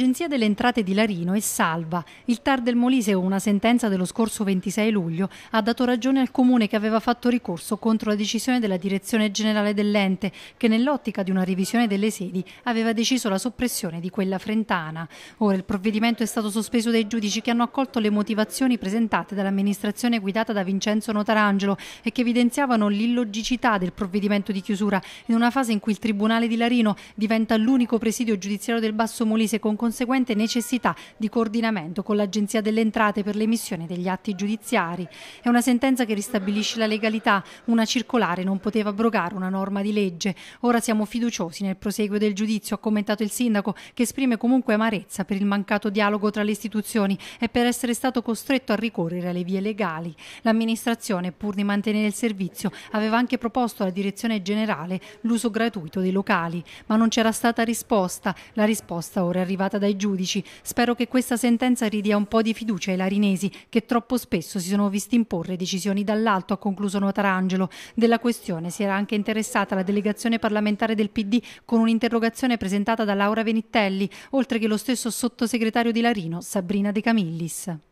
L'Agenzia delle Entrate di Larino è salva. Il TAR del Molise, una sentenza dello scorso 26 luglio, ha dato ragione al comune che aveva fatto ricorso contro la decisione della Direzione Generale dell'ente, che nell'ottica di una revisione delle sedi aveva deciso la soppressione di quella frentana. Ora il provvedimento è stato sospeso dai giudici che hanno accolto le motivazioni presentate dall'amministrazione guidata da Vincenzo Notarangelo e che evidenziavano l'illogicità del provvedimento di chiusura in una fase in cui il Tribunale di Larino diventa l'unico presidio giudiziario del Basso Molise con conseguente necessità di coordinamento con l'Agenzia delle Entrate per l'emissione degli atti giudiziari. È una sentenza che ristabilisce la legalità, una circolare non poteva abrogare una norma di legge. Ora siamo fiduciosi nel proseguo del giudizio, ha commentato il sindaco, che esprime comunque amarezza per il mancato dialogo tra le istituzioni e per essere stato costretto a ricorrere alle vie legali. L'amministrazione, pur di mantenere il servizio, aveva anche proposto alla direzione generale l'uso gratuito dei locali, ma non c'era stata risposta. La risposta ora è arrivata approvata dai giudici. Spero che questa sentenza ridia un po' di fiducia ai larinesi che troppo spesso si sono visti imporre decisioni dall'alto, ha concluso Notarangelo. Della questione si era anche interessata la delegazione parlamentare del PD con un'interrogazione presentata da Laura Venitelli, oltre che lo stesso sottosegretario di Larino, Sabrina De Camillis.